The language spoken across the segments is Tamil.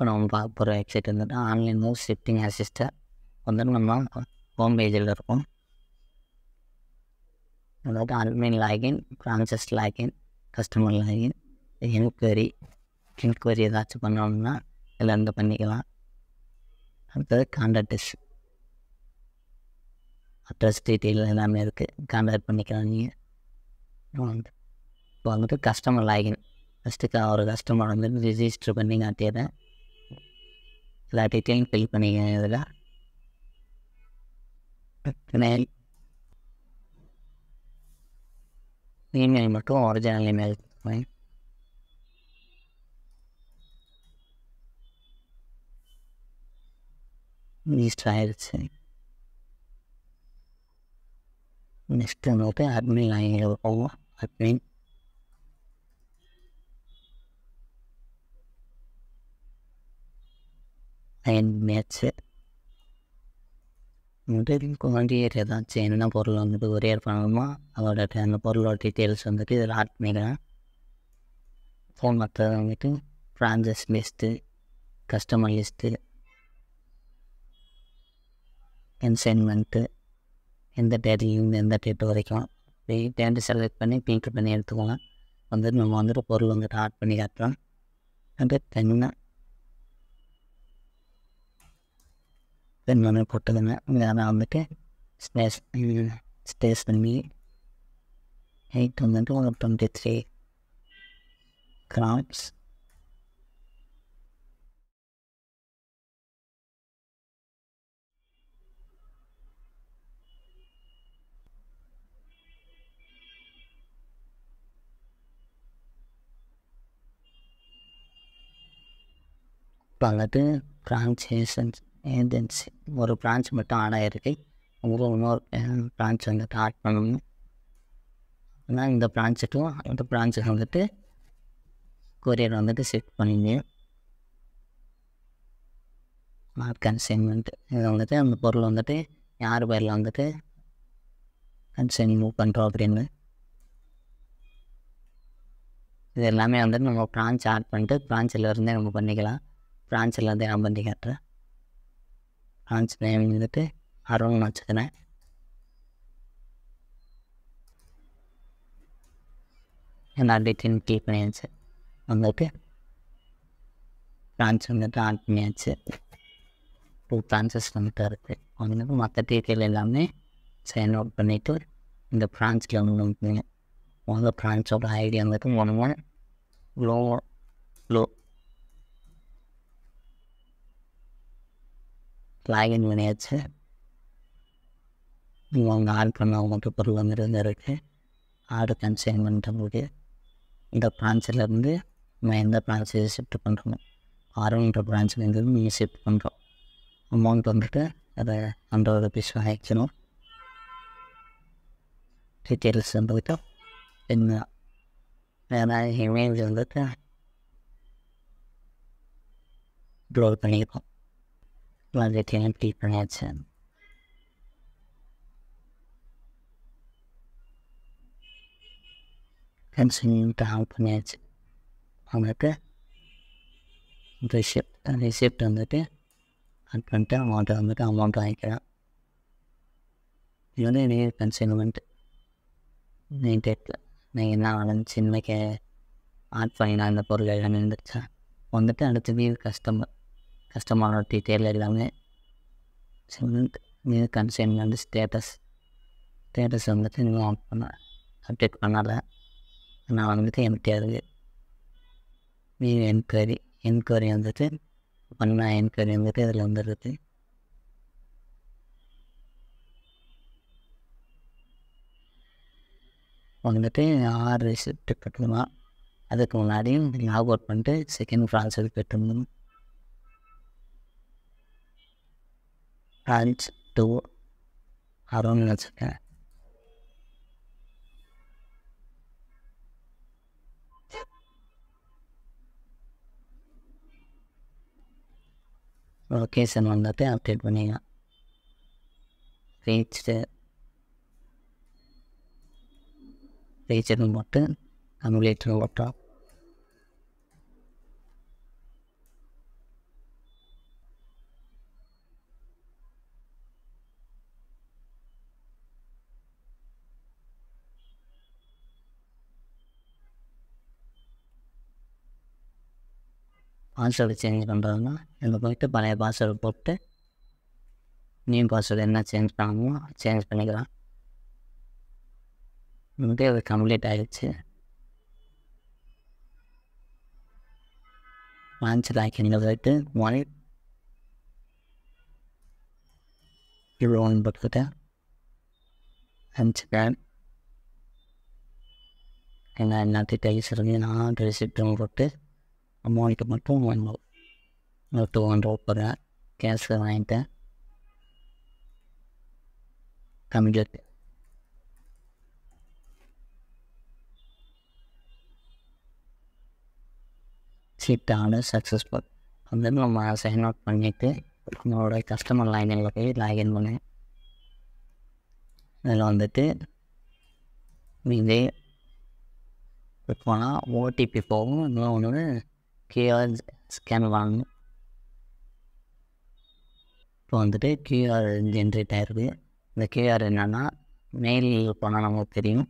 இப்போ நம்ம பார்க்க போகிற வெப்சைட் வந்துட்டு ஆன்லைன் மூவ் ஷிஃப்டிங் அசிஸ்டர் வந்துட்டு நம்ம ஹோம் பேஜில் இருக்கும் அதாவது online login branches login customer login enquiry enquiry ஏதாச்சும் பண்ணணும்னா இதில் இருந்து பண்ணிக்கலாம் அடுத்தது கான்டாக்டஸ் அட்ரஸ் டீட்டெயில் எல்லாமே இருக்குது கான்டாக்ட் பண்ணிக்கலாம் நீங்கள் இப்போ வந்துட்டு கஸ்டமர் லாகின் ஃபஸ்ட்டு ஒரு கஸ்டமர் வந்துட்டு ரிஜிஸ்டர் பண்ணி காட்டிடுறேன் latitude fill பண்ணிக்கங்க இதில் மேல் இமெயில் மட்டும் ஒரிஜினல் இமெயில் கொடுத்துருவேன் லிஸ்ட் ஆயிடுச்சு நெக்ஸ்ட் வந்துட்டு அட்மின் ஆகிடுவோம் அட்மின் അയൻമാച്ച് வந்துட்டு ஏதாச்சும் என்னென்ன பொருள் வந்துட்டு ஒரே பண்ணணுமோ அதோட அந்த பொருளோட டீட்டெயில்ஸ் வந்துட்டு இதில் ஆட் பண்ணிக்கிறேன் ஃபோன் மற்ற வந்துட்டு branches list customer list consignment எந்த டேட்லேருந்து எந்த டேட்டு வரைக்கும் டேட்டு செலக்ட் பண்ணி பிங்க் பண்ணி எடுத்துக்கோங்க வந்துட்டு நம்ம வந்துட்டு பொருள் வந்துட்டு ஆட் பண்ணி காட்டுறோம் அப்படியே தனியாக ನನ್ನ ಕೊಟ್ಟದನ್ನು ನಾನು ಅಂದ್ಬಿಟ್ಟು ಸ್ಪೇಸ್ ಸ್ಪೇಸ್ ಬಂದು height on the 223 grams. பலது டிரான்சேஷன்ஸ் ஏஜென்சி ஒரு பிரான்ச் மட்டும் ஆன் ஆகிருக்கு உங்களுக்கு இன்னொரு பிரான்ச் வந்துட்டு ஆட் பண்ணணும் ஆனால் இந்த பிரான்ச்சுக்கும் அந்த பிரான்ச்சுக்கு வந்துட்டு கொரியர் வந்துட்டு ஷிஃப்ட் பண்ணிங்க மார்க் கன்சைன்மெண்ட் இதை வந்துட்டு அந்த பொருள் வந்துட்டு யார் பேரில் வந்துட்டு கன்சைன் மூவ் பண்ணுறோம் அப்படின்னு இது எல்லாமே வந்துட்டு நம்ம பிரான்ச் ஆட் பண்ணிட்டு பிரான்ச்சில் இருந்தே நம்ம பண்ணிக்கலாம் பிரான்ச்சில் இருந்தே நான் பண்ணி காட்டுறேன் ஆன்சர் வந்துட்டு அருள்னு வச்சுக்கிறேன் நான் டீட்டெயில் கிளிக் பண்ணியாச்சு வந்துட்டு பிரான்ச் வந்துட்டு ஆன் பண்ணியாச்சு டூ பிரான்ச்சஸ் வந்துட்டு இருக்குது வந்துட்டு மற்ற டீட்டெயில் எல்லாமே சைன் அவுட் பண்ணிவிட்டு இந்த பிரான்ச்சில் வந்து வந்துங்க முதல்ல பிரான்ச்சோட ஐடி வந்துட்டு மூணு மூணு லோ லோ லாகின் பண்ணியாச்சு நீங்கள் அவங்க ஆர்டர் பண்ணவங்க மட்டும் பொருள் வந்துருந்து இருக்குது ஆர்டர் கன்சைன் பண்ணுறவங்களுக்கு இந்த பிரான்ச்சிலேருந்து நம்ம எந்த பிரான்ச்சு ஷிஃப்ட் பண்ணுறோமோ ஆர்வன்ற பிரான்ச்சிலேருந்து நீங்கள் ஷிஃப்ட் பண்ணுறோம் அமௌண்ட் வந்துட்டு அதை ஹண்ட்ரட் ருபீஸ் வாங்கிக்கணும் டீட்டெயில்ஸ் வந்துட்டு என்ன வேறு இமேஜ் வந்துட்டு ட்ரோல் பண்ணியிருக்கோம் but they can't be him. Continue down planet வந்துட்டு ரிசிப்ட் ரிசிப்ட் வந்துட்டு கட் பண்ணிட்டு அமௌண்ட்டை வந்துட்டு அமௌண்ட் வாங்கிக்கிறேன் இது வந்து நீங்கள் கன்சைன்மெண்ட் நீங்கள் டேட்டில் நீங்கள் என்ன வளர்ந்துச்சு இன்றைக்கி ஆட் பண்ணினா இந்த பொருள் எல்லாம் இருந்துச்சா வந்துட்டு அடுத்தது கஸ்டமர் கஸ்டமரோட டீட்டெயில் எல்லாமே செவன்த் நியூ கன்சைன் வந்து ஸ்டேட்டஸ் ஸ்டேட்டஸ் வந்துட்டு நியூ ஆன் பண்ண அப்டேட் பண்ணலை நான் வந்துட்டு எம்டியாக இருக்குது நியூ என்கொயரி என்கொயரி வந்துட்டு பண்ண என்கொயரி வந்துட்டு இதில் வந்துடுது வந்துட்டு ஆறு ஷிஃப்ட் பெற்றுக்கலாம் அதுக்கு முன்னாடியும் லாக் அவுட் பண்ணிட்டு செகண்ட் ஃப்ரான்ஸ் கட்டணும் அண்ட் டூ அரௌண்ட்னு வச்சுருக்கேன் லொக்கேஷன் வந்துட்டு அப்டேட் பண்ணிக்கலாம் ரீச்சு ரீச்சர்னு போட்டு அமுலேட்டர் ஓட்டோம் பாஸ்வேர்டு சேஞ்ச் பண்ணுறதுனா இங்கே போய்ட்டு பழைய பாஸ்வேர்டு போட்டு நியூ பாஸ்வேர்டு என்ன சேஞ்ச் பண்ணணுமோ சேஞ்ச் பண்ணிக்கலாம் இங்கே அது கம்ப்ளீட் ஆகிடுச்சு லான்ச்சில் ஆக்கினில் போயிட்டு மொழி இவ்வளோ ஒன்று பக்கத்தை அனுப்பிச்சுக்கிறேன் என்ன எல்லாத்தையும் டைஸ் இருந்து நான் ட்ரெஸ் போட்டு ಅಮೌಂಟ್ ಮತ್ತು ಒಂದು ತೊಗೊಂಡು ಒಬ್ಬರ ಕ್ಯಾನ್ಸಲ್ ಆಯಿತ ನಮ್ಮ ಜೊತೆ சீட்டான சக்ஸஸ்ஃபுல் வந்து நம்ம சைன் அவுட் பண்ணிவிட்டு நம்மளோட கஸ்டமர் லாகின்ல போய் லாகின் பண்ணேன் அதில் வந்துட்டு நீங்கள் போனால் ஓடிபி போகும் இன்னும் ஒன்று கியூஆர் ஸ்கேன் வாங்க இப்போ வந்துட்டு கியூஆர் ஜென்ரேட் ஆகிருக்கு இந்த கியூஆர் என்னென்னா மெயில் போனால் நமக்கு தெரியும்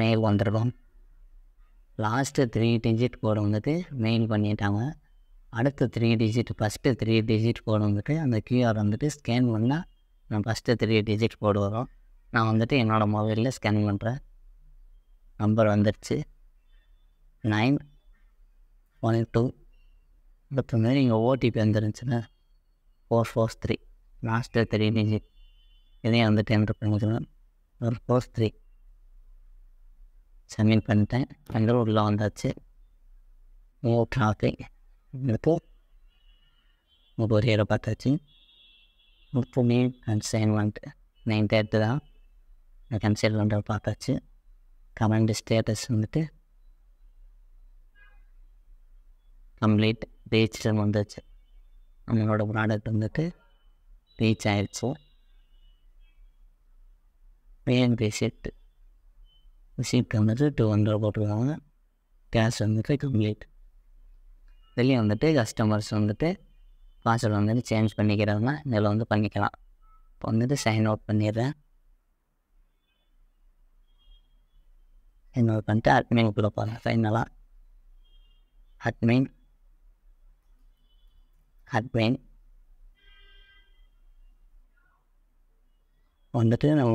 மெயில் வந்துடும் லாஸ்ட்டு த்ரீ டிஜிட் கோடு வந்துட்டு மெயில் பண்ணிட்டாங்க அடுத்த three digit first three digit code வந்துட்டு அந்த கியூஆர் வந்துட்டு ஸ்கேன் பண்ணால் நம்ம ஃபஸ்ட்டு த்ரீ டிஜிட் கோடு வரும் நான் வந்துட்டு என்னோடய மொபைலில் ஸ்கேன் பண்ணுறேன் நம்பர் வந்துடுச்சு நைன் ஒன் டூ இப்போ மாரி இங்கே ஓடிபி வந்துருந்துச்சுன்னா four fours three last three digit இதையும் வந்துட்டு என்ட்ரு பண்ணிக்கிறேன் ஒரு ஃபோர்ஸ் த்ரீ சப்மிட் பண்ணிட்டேன் அந்த உள்ளே வந்தாச்சு ஓ டிராஃபிக் இப்போ இயரை பார்த்தாச்சு இப்போ மீன் அண்ட் சைன் வந்துட்டு நைன் தேர்ட்டு தான் வெக்கன்சியல் பண்ணுற பார்த்தாச்சு கமெண்ட் ஸ்டேட்டஸ் வந்துட்டு கம்ப்ளீட் ரீச் வந்துச்சு நம்மளோட ப்ராடக்ட் வந்துட்டு ரீச் ஆயிடுச்சு பேன் ரிசிப்ட் ரிசிப்ட் வந்துட்டு டூ ஹண்ட்ரட் போட்டிருக்காங்க கேஷ் வந்துட்டு கம்ப்ளீட் வெளியே வந்துட்டு கஸ்டமர்ஸ் வந்துட்டு பாஸ்வேர்டு வந்துட்டு சேஞ்ச் பண்ணிக்கிறாங்க இதில் வந்து பண்ணிக்கலாம் இப்போ வந்துட்டு சைன் அவுட் பண்ணிடுறேன் என்னோட பண்ணிட்டு அட்மின் கூட போகிறேன் ஃபைனலாக அட்மின் அட்மின் வந்துட்டு நம்ம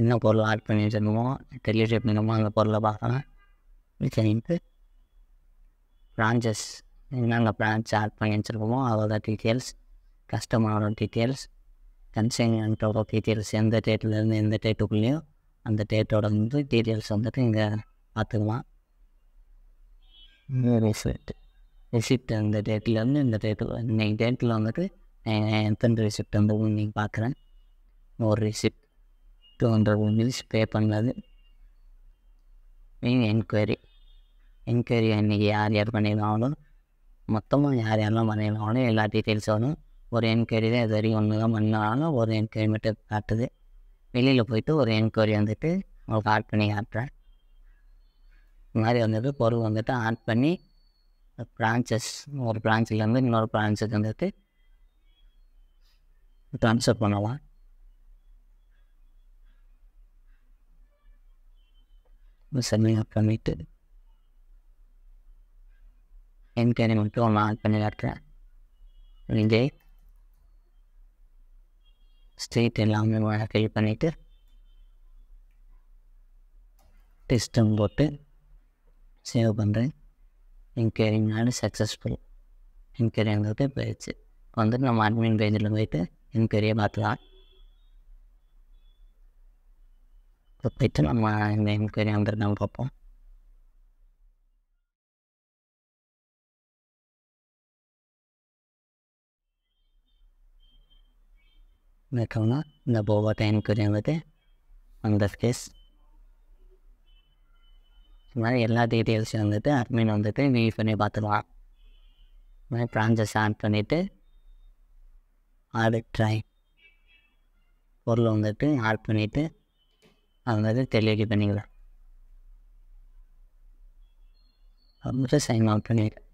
என்ன பொருள் ஆட் பண்ணி வச்சுருக்கோமோ தெரிய வச்சுருக்கோமோ அந்த பொருளை பார்க்கலாம் சரின்ட்டு பிரான்ச்சஸ் என்னென்ன பிரான்ச் ஆட் பண்ணி வச்சுருக்கோமோ அதோட டீட்டெயில்ஸ் கஸ்டமரோட டீட்டெயில்ஸ் கன்சைன்மெண்ட்டோட டீட்டெயில்ஸ் எந்த டேட்லேருந்து எந்த டேட்டுக்குள்ளேயும் அந்த டேட்டோட வந்து டீட்டெயில்ஸ் வந்துட்டு இங்கே பார்த்துக்கலாம் ரிசிப்ட் ரிசிப்ட் அந்த டேட்லேருந்து இந்த டேட்டு இன்றைக்கி டேட்டில் வந்துட்டு எத்தனை ரிசிப்ட் வந்து இன்னைக்கு பார்க்குறேன் ஒரு receipt two hundred rupees pay பண்ணது மெயின் என்கொயரி என்கொயரி இன்றைக்கி யார் யார் பண்ணியிருக்காங்களோ மொத்தமாக யார் யாரெல்லாம் பண்ணியிருக்காங்களோ எல்லா டீட்டெயில்ஸோடும் ஒரு தான் இது வரையும் ஒன்று தான் பண்ணாலும் ஒரு என்கொயரி மட்டும் காட்டுது வெளியில் போயிட்டு ஒரு என்கொயரி வந்துட்டு உங்களுக்கு ஆட் பண்ணி காட்டுறேன் இந்த மாதிரி வந்துட்டு பொருள் வந்துட்டு ஆட் பண்ணி பிரான்ச்சஸ் ஒரு பிரான்ச்சிலேருந்து இன்னொரு பிரான்ச்சுக்கு வந்துட்டு ட்ரான்ஸ்ஃபர் பண்ணலாம் செம்மையாக என்கொயரி மட்டும் ஒன்று ஆட் பண்ணி காட்டுறேன் இங்கே ஸ்ட்ரெயிட் எல்லாமே ஃபில் பண்ணிவிட்டு டிஸ்டம் போட்டு சேவ் பண்ணுறேன் என்கொயரிங் ஆடு சக்ஸஸ்ஃபுல் என்கொயரிங்கிறது போயிடுச்சு வந்துட்டு நம்ம அட்மின் பேஜில் போயிட்டு என்கொயரியை பார்த்துக்கலாம் இப்போ போயிட்டு நம்ம இந்த என்கொயரி வந்துருக்கான்னு பார்ப்போம் Metal'la Labova Paint குறியாவது அந்த ஸ்பேஸ் இது மாதிரி எல்லா டீட்டெயில்ஸும் வந்துட்டு அட்மின் வந்துட்டு வியூ பண்ணி பார்த்துக்கலாம் இது மாதிரி ப்ரான்ச்சஸ் ஆட் பண்ணிவிட்டு ஆடு ட்ரை பொருளை வந்துட்டு ஆட் பண்ணிவிட்டு அது வந்து டெலிவரி பண்ணிக்கலாம் அப்புறம் சைன் அவுட் பண்ணிடுறேன்